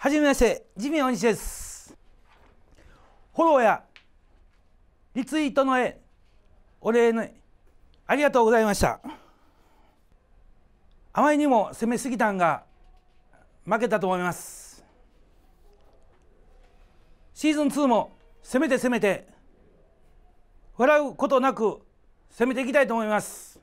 はじめまして、ジミー大西です。フォローやリツイートの絵、お礼のありがとうございました。あまりにも攻めすぎたんが負けたと思います。シーズン2も攻めて攻めて、笑うことなく攻めていきたいと思います。